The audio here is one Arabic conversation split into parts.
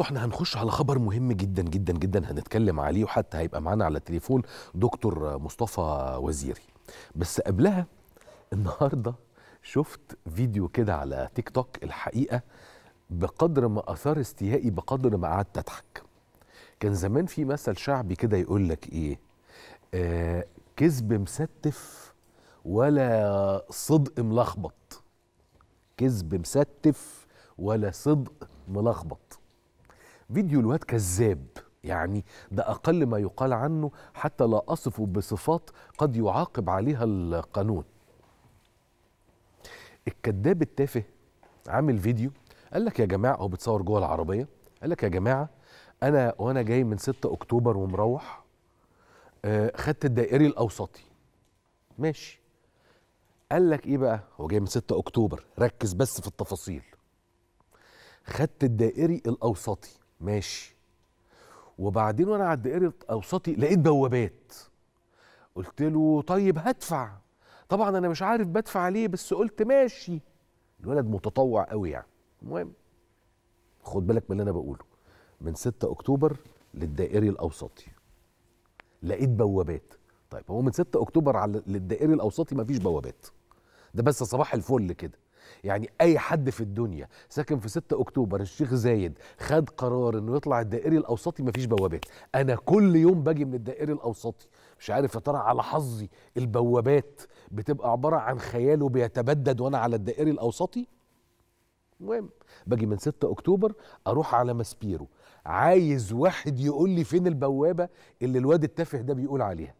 احنا هنخش على خبر مهم جدا جدا جدا هنتكلم عليه وحتى هيبقى معانا على التليفون دكتور مصطفى وزيري بس قبلها النهارده شفت فيديو كده على تيك توك الحقيقه بقدر ما اثار استيائي بقدر ما قعدت اضحك كان زمان في مثل شعبي كده يقول لك ايه آه كذب مستف ولا صدق ملخبط كذب مستف ولا صدق ملخبط فيديو الواد كذاب يعني ده أقل ما يقال عنه حتى لا أصفه بصفات قد يعاقب عليها القانون الكذاب التافه عامل فيديو قال لك يا جماعة هو بتصور جوه العربية قال لك يا جماعة أنا وأنا جاي من 6 أكتوبر ومروح آه، خدت الدائري الأوسطي ماشي قال لك إيه بقى هو جاي من 6 أكتوبر ركز بس في التفاصيل خدت الدائري الأوسطي ماشي وبعدين وانا على دائره اوساطي لقيت بوابات قلت له طيب هدفع طبعا انا مش عارف بدفع ليه بس قلت ماشي الولد متطوع قوي يعني المهم خد بالك من اللي انا بقوله من 6 اكتوبر للدائري الاوسطي لقيت بوابات طيب هو من 6 اكتوبر على للدائري الاوسطي مفيش بوابات ده بس صباح الفل كده يعني اي حد في الدنيا ساكن في 6 اكتوبر الشيخ زايد خد قرار انه يطلع الدائري الاوسطي مفيش بوابات انا كل يوم باجي من الدائري الاوسطي مش عارف يا ترى على حظي البوابات بتبقى عباره عن خياله بيتبدد وانا على الدائري الاوسطي المهم باجي من 6 اكتوبر اروح على ماسبيرو عايز واحد يقول لي فين البوابه اللي الواد التافه ده بيقول عليها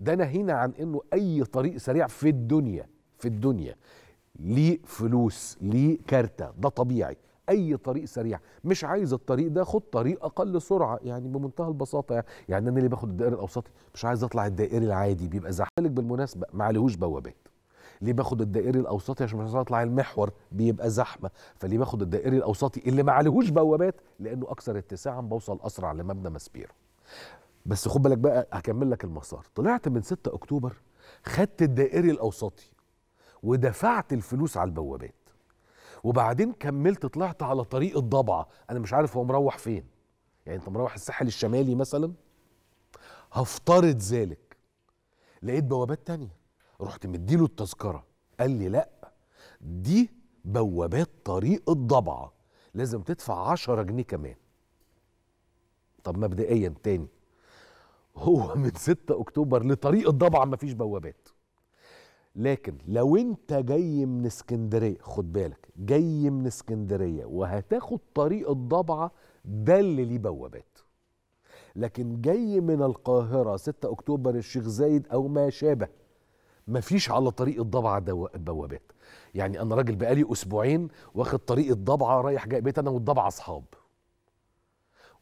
ده نهينا عن انه اي طريق سريع في الدنيا في الدنيا ليه فلوس ليه كارتة ده طبيعي اي طريق سريع مش عايز الطريق ده خد طريق اقل سرعه يعني بمنتهى البساطه يعني, يعني انا اللي باخد الدائري الاوسطي مش عايز اطلع الدائري العادي بيبقى زحمه بالمناسبه ما عليهوش بوابات ليه باخد الدائري الاوسطي عشان مش اطلع المحور بيبقى زحمه فليه باخد الدائري الاوسطي اللي ما عليهوش بوابات لانه اكثر اتساعا بوصل اسرع لمبنى ماسبيرو بس خد بالك بقى هكمل لك المسار طلعت من 6 اكتوبر خدت الدائري الاوسطي ودفعت الفلوس على البوابات وبعدين كملت طلعت على طريق الضبعه انا مش عارف هو مروح فين يعني انت مروح الساحل الشمالي مثلا هفترض ذلك لقيت بوابات تانية رحت مديله التذكره قال لي لا دي بوابات طريق الضبعه لازم تدفع 10 جنيه كمان طب مبدئيا تاني هو من 6 اكتوبر لطريق الضبعه مفيش بوابات لكن لو انت جاي من اسكندريه خد بالك جاي من اسكندريه وهتاخد طريق الضبعه ده اللي ليه بوابات لكن جاي من القاهره 6 اكتوبر الشيخ زايد او ما شابه مفيش على طريق الضبعه بوابات يعني انا راجل بقالي اسبوعين واخد طريق الضبعه رايح جاي بيت انا والضبعه اصحاب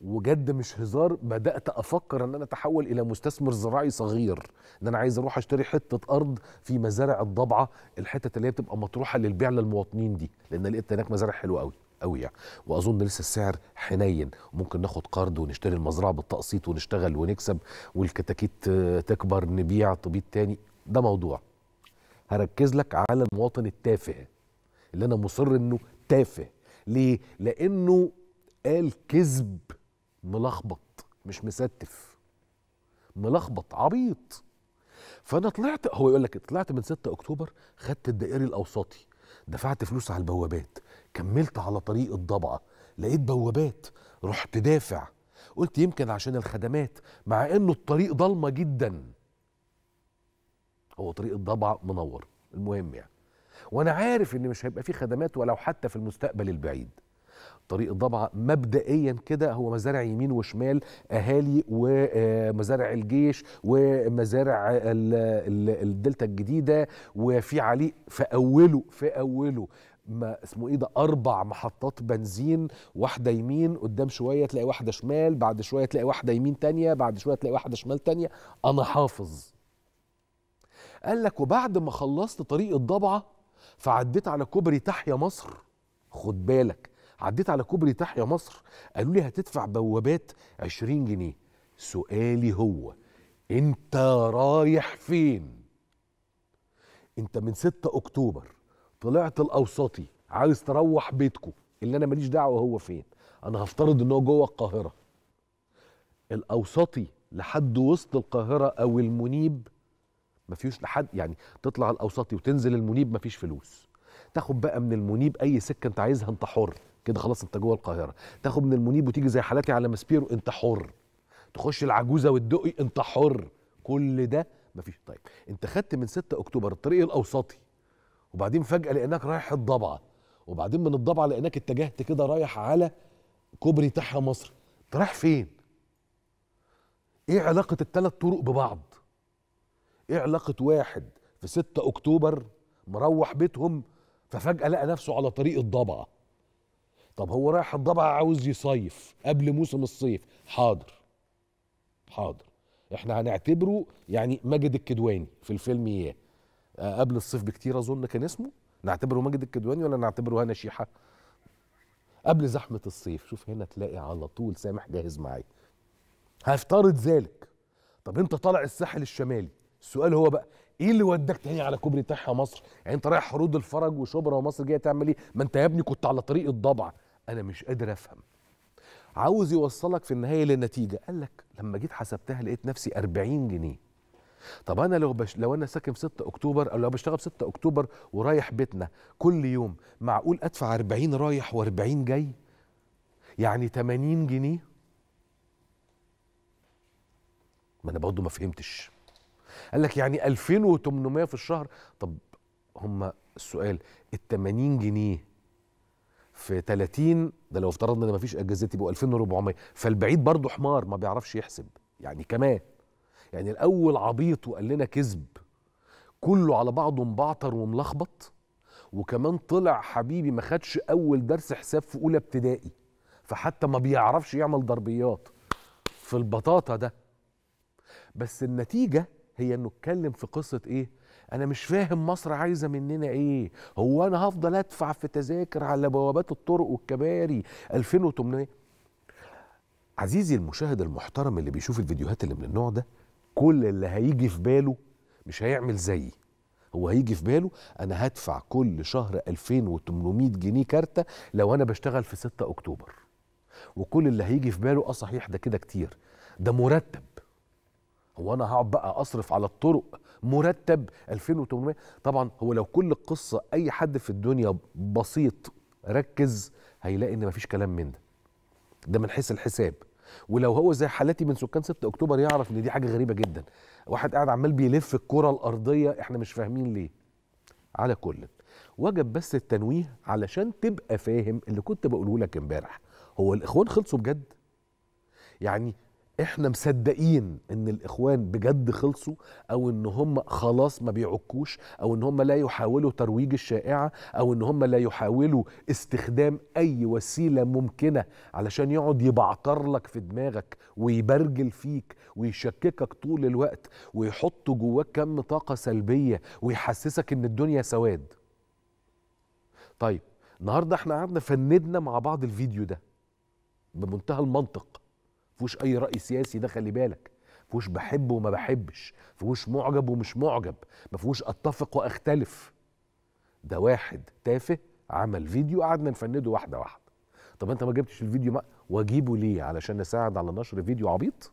وجد مش هزار بدات افكر ان انا اتحول الى مستثمر زراعي صغير ان انا عايز اروح اشتري حته ارض في مزارع الضبعه الحتت اللي هي بتبقى مطروحه للبيع للمواطنين دي لان لقيت هناك مزارع حلوه قوي قوي يعني واظن لسه السعر حنين ممكن ناخد قرض ونشتري المزرعه بالتقسيط ونشتغل ونكسب والكتاكيت تكبر نبيع طبيب تاني ده موضوع هركز لك على المواطن التافه اللي انا مصر انه تافه ليه لانه قال كذب ملخبط مش مستف ملخبط عبيط فانا طلعت هو يقول لك طلعت من 6 اكتوبر خدت الدائري الاوسطي دفعت فلوس على البوابات كملت على طريق الضبعه لقيت بوابات رحت دافع قلت يمكن عشان الخدمات مع انه الطريق ضلمه جدا هو طريق الضبعه منور المهم يعني وانا عارف ان مش هيبقى فيه خدمات ولو حتى في المستقبل البعيد طريق الضبعة مبدئيا كده هو مزارع يمين وشمال أهالي ومزارع الجيش ومزارع الدلتا الجديدة وفي عليه في أوله في أوله ما اسمه ايه ده اربع محطات بنزين واحده يمين قدام شويه تلاقي واحده شمال بعد شويه تلاقي واحده يمين تانية بعد شويه تلاقي واحده شمال تانية انا حافظ قال لك وبعد ما خلصت طريق الضبعه فعديت على كوبري تحيا مصر خد بالك عديت على كوبري تحيا مصر قالوا لي هتدفع بوابات 20 جنيه سؤالي هو انت رايح فين انت من 6 اكتوبر طلعت الاوسطي عايز تروح بيتكو اللي انا ماليش دعوه هو فين انا هفترض ان هو جوه القاهره الاوسطي لحد وسط القاهره او المنيب ما فيهوش لحد يعني تطلع الاوسطي وتنزل المنيب ما فيش فلوس تاخد بقى من المنيب اي سكه انت عايزها انت حر كده خلاص انت جوه القاهره تاخد من المنيب وتيجي زي حالاتي على ماسبيرو انت حر تخش العجوزه والدقي انت حر كل ده مفيش طيب انت خدت من 6 اكتوبر الطريق الاوسطي وبعدين فجاه لانك رايح الضبعه وبعدين من الضبعه لانك اتجهت كده رايح على كوبري تحيا مصر انت رايح فين ايه علاقه الثلاث طرق ببعض ايه علاقه واحد في 6 اكتوبر مروح بيتهم ففجاه لقى نفسه على طريق الضبعه طب هو رايح الضبع عاوز يصيف قبل موسم الصيف حاضر حاضر احنا هنعتبره يعني ماجد الكدواني في الفيلم اياه قبل الصيف بكتير اظن كان اسمه نعتبره ماجد الكدواني ولا نعتبره هنا شيحه قبل زحمه الصيف شوف هنا تلاقي على طول سامح جاهز معايا هفترض ذلك طب انت طالع الساحل الشمالي السؤال هو بقى ايه اللي وداك تاني على كوبري تحيا مصر يعني انت رايح حروض الفرج وشبرا ومصر جايه تعمل ايه ما انت يا ابني كنت على طريق الضبع انا مش قادر افهم عاوز يوصلك في النهايه للنتيجه قال لك لما جيت حسبتها لقيت نفسي 40 جنيه طب انا لو بش... لو انا ساكن في 6 اكتوبر او لو بشتغل 6 اكتوبر ورايح بيتنا كل يوم معقول ادفع 40 رايح و40 جاي يعني 80 جنيه ما انا برضه ما فهمتش قال لك يعني 2800 في الشهر طب هم السؤال ال 80 جنيه في 30 ده لو افترضنا ان مفيش اجازات يبقوا 2400 فالبعيد برضه حمار ما بيعرفش يحسب يعني كمان يعني الاول عبيط وقال لنا كذب كله على بعضه مبعتر وملخبط وكمان طلع حبيبي ما خدش اول درس حساب في اولى ابتدائي فحتى ما بيعرفش يعمل ضربيات في البطاطا ده بس النتيجه هي انه اتكلم في قصه ايه انا مش فاهم مصر عايزه مننا ايه هو انا هفضل ادفع في تذاكر على بوابات الطرق والكباري 2800 عزيزي المشاهد المحترم اللي بيشوف الفيديوهات اللي من النوع ده كل اللي هيجي في باله مش هيعمل زيي هو هيجي في باله انا هدفع كل شهر 2800 جنيه كارته لو انا بشتغل في 6 اكتوبر وكل اللي هيجي في باله اه صحيح ده كده كتير ده مرتب هو انا هقعد بقى اصرف على الطرق مرتب 2800 طبعا هو لو كل القصه اي حد في الدنيا بسيط ركز هيلاقي ان مفيش كلام من ده ده من حيث الحساب ولو هو زي حالتي من سكان 6 اكتوبر يعرف ان دي حاجه غريبه جدا واحد قاعد عمال بيلف الكره الارضيه احنا مش فاهمين ليه على كل وجب بس التنويه علشان تبقى فاهم اللي كنت بقوله لك امبارح هو الاخوان خلصوا بجد يعني احنا مصدقين ان الاخوان بجد خلصوا او ان هم خلاص ما بيعكوش او ان هم لا يحاولوا ترويج الشائعه او ان هم لا يحاولوا استخدام اي وسيله ممكنه علشان يقعد يبعتر لك في دماغك ويبرجل فيك ويشككك طول الوقت ويحط جواك كم طاقه سلبيه ويحسسك ان الدنيا سواد طيب النهارده احنا قعدنا فندنا مع بعض الفيديو ده بمنتهى المنطق فيهوش اي راي سياسي ده خلي بالك فيهوش بحب وما بحبش فيهوش معجب ومش معجب ما فيهوش اتفق واختلف ده واحد تافه عمل فيديو قعدنا نفنده واحده واحده طب انت ما جبتش الفيديو ما واجيبه ليه علشان نساعد على نشر فيديو عبيط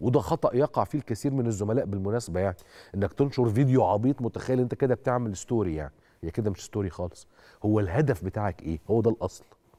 وده خطا يقع فيه الكثير من الزملاء بالمناسبه يعني انك تنشر فيديو عبيط متخيل انت كده بتعمل ستوري يعني هي كده مش ستوري خالص هو الهدف بتاعك ايه هو ده الاصل